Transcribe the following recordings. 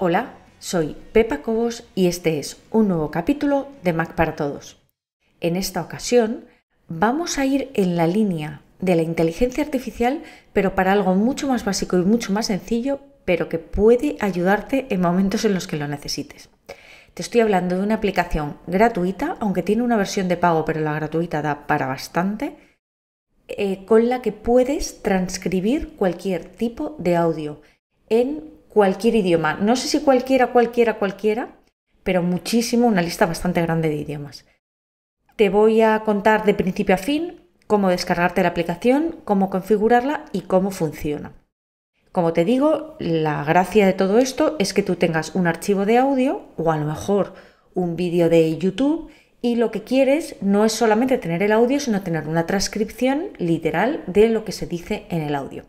Hola, soy Pepa Cobos y este es un nuevo capítulo de Mac para Todos. En esta ocasión vamos a ir en la línea de la inteligencia artificial, pero para algo mucho más básico y mucho más sencillo, pero que puede ayudarte en momentos en los que lo necesites. Te estoy hablando de una aplicación gratuita, aunque tiene una versión de pago, pero la gratuita da para bastante, eh, con la que puedes transcribir cualquier tipo de audio en cualquier idioma. No sé si cualquiera, cualquiera, cualquiera, pero muchísimo, una lista bastante grande de idiomas. Te voy a contar de principio a fin cómo descargarte la aplicación, cómo configurarla y cómo funciona. Como te digo, la gracia de todo esto es que tú tengas un archivo de audio o a lo mejor un vídeo de YouTube y lo que quieres no es solamente tener el audio, sino tener una transcripción literal de lo que se dice en el audio.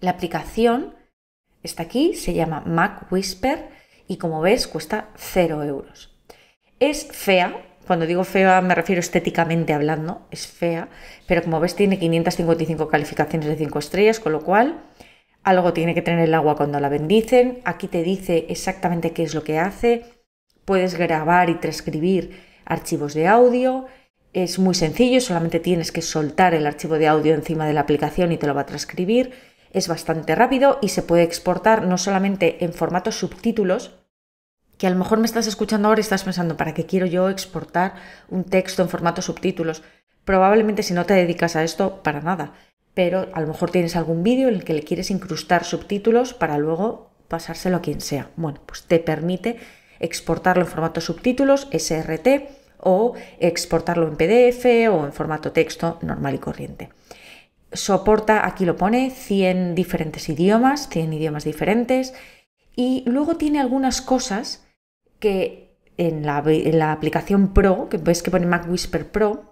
La aplicación Está aquí, se llama Mac Whisper y como ves cuesta 0 euros. Es fea, cuando digo fea me refiero estéticamente hablando, es fea, pero como ves tiene 555 calificaciones de 5 estrellas, con lo cual algo tiene que tener el agua cuando la bendicen. Aquí te dice exactamente qué es lo que hace. Puedes grabar y transcribir archivos de audio. Es muy sencillo, solamente tienes que soltar el archivo de audio encima de la aplicación y te lo va a transcribir es bastante rápido y se puede exportar no solamente en formato subtítulos, que a lo mejor me estás escuchando ahora y estás pensando, ¿para qué quiero yo exportar un texto en formato subtítulos? Probablemente si no te dedicas a esto, para nada. Pero a lo mejor tienes algún vídeo en el que le quieres incrustar subtítulos para luego pasárselo a quien sea. Bueno, pues te permite exportarlo en formato subtítulos, SRT, o exportarlo en PDF o en formato texto normal y corriente soporta, aquí lo pone, 100 diferentes idiomas, 100 idiomas diferentes, y luego tiene algunas cosas que en la, la aplicación Pro, que ves que pone Mac Whisper Pro,